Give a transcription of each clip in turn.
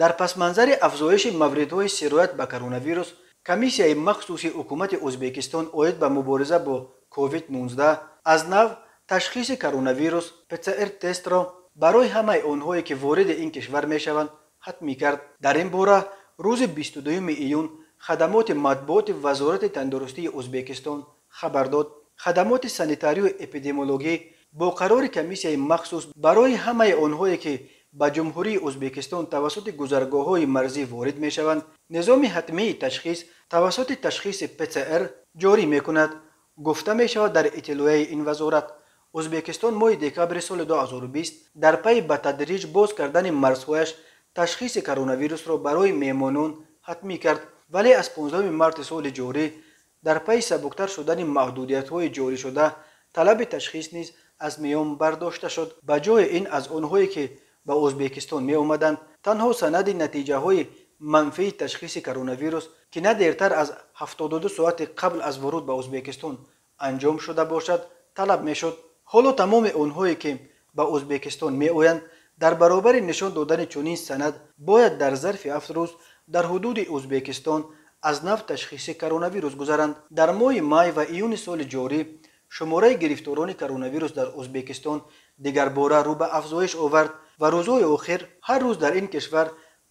дар пасманзари афзоиши мавридҳои сироят ба коронавирус комиссияи махсуси ҳукумати ӯзбекистон оид ба мубориза бо covid-19 аз нав ташхиси коронавирус пцр тестро барои ҳамаи онҳое ки вориди ин кишвар мешаванд хатмӣ кард дар ин бора рӯзи 22 июн хадамоти матбуоти вазорати тандурустии ӯзбекистон хабар дод хадамоти санитарию эпидемиологӣ бо қарори комиссияи махсус барои ҳамаи онҳое ки ба ҷумҳурии ӯзбекистон тавассути гузаргоҳҳои марзӣ ворид мешаванд низоми ҳатмии ташхис тавассути ташхиси пцр ҷорӣ мекунад гуфта мешавад дар иттилояи ин вазорат ӯзбекистон моҳи декабри соли 2020 дар пайи ба тадриҷ боз кардани марзҳояш ташхиси коронавирусро барои меҳмонон ҳатмӣ кард вале аз 15 марти соли ҷорӣ дар пайи сабуктар шудани маҳдудиятҳои ҷоришуда талаби ташхис низ аз миён бардошта шуд ба ҷои ин аз онҳое ки ба ӯзбекистон меомаданд танҳо санади натиҷаҳои манфии ташхиси коронавирус ки на дертар аз 72 соати қабл аз ворӯд ба ӯзбекистон анҷом шуда бошад талаб мешуд ҳоло тамоми онҳое ки ба ӯзбекистон меоянд дар баробари нишон додани чунин санад бояд дар зарфи ҳафт рӯз дар ҳудуди ӯзбекистон аз нав ташхиси коронавирус гузаранд дар моҳи май ва июни соли ҷорӣ шумораи гирифторони коронавирус дар ӯзбекистон дигарбора рӯ ба афзоиш овард ва рӯзҳои охир ҳар рӯз дар ин кишвар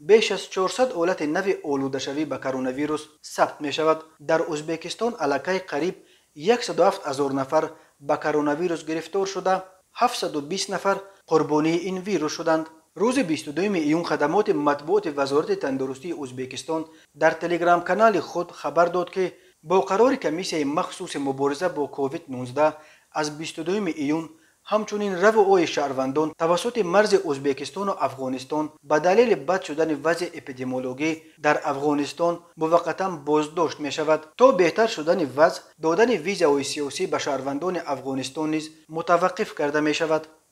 беш аз 400 олати нави олудашавӣ ба коронавирус сабт мешавад дар ӯзбекистон аллакай қариб 17 0 нафар ба коронавирус гирифтор шуда 720 нафар қурбонии ин вирус шуданд рӯзи 22 июн хадамоти матбуоти вазорати тандурустии ӯзбекистон дар телеграм канали худ хабар дод ки бо қарори комиссияи махсуси мубориза бо covid-19 аз 22 июн ҳамчунин равоои шаҳрвандон тавассути марзи ӯзбекистону афғонистон ба далели бад шудани вазъи эпидемиологӣ дар афғонистон муваққатан боздошт мешавад то беҳтар шудани вазъ додани визаҳои сиёсӣ ба шаҳрвандони афғонистон низ мутаваққиф карда мешавад